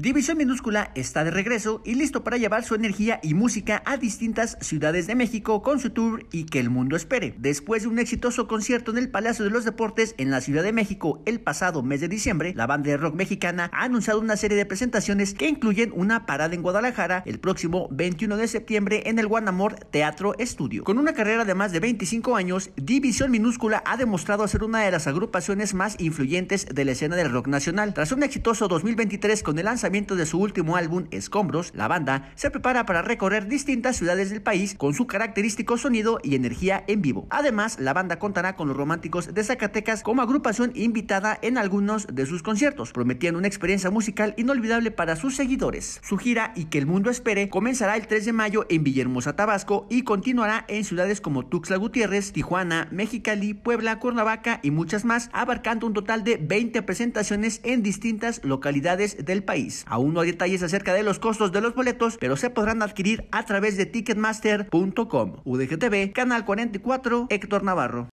División Minúscula está de regreso y listo para llevar su energía y música a distintas ciudades de México con su tour y que el mundo espere. Después de un exitoso concierto en el Palacio de los Deportes en la Ciudad de México el pasado mes de diciembre, la banda de rock mexicana ha anunciado una serie de presentaciones que incluyen una parada en Guadalajara el próximo 21 de septiembre en el Guanamor Teatro Estudio. Con una carrera de más de 25 años, División Minúscula ha demostrado ser una de las agrupaciones más influyentes de la escena del rock nacional. Tras un exitoso 2023 con el lanzamiento de su último álbum Escombros, la banda se prepara para recorrer distintas ciudades del país con su característico sonido y energía en vivo. Además, la banda contará con los románticos de Zacatecas como agrupación invitada en algunos de sus conciertos, prometiendo una experiencia musical inolvidable para sus seguidores. Su gira y que el mundo espere comenzará el 3 de mayo en Villahermosa, Tabasco y continuará en ciudades como Tuxtla Gutiérrez, Tijuana, Mexicali, Puebla, Cuernavaca y muchas más, abarcando un total de 20 presentaciones en distintas localidades del país. Aún no hay detalles acerca de los costos de los boletos, pero se podrán adquirir a través de ticketmaster.com. UDGTV, Canal 44, Héctor Navarro.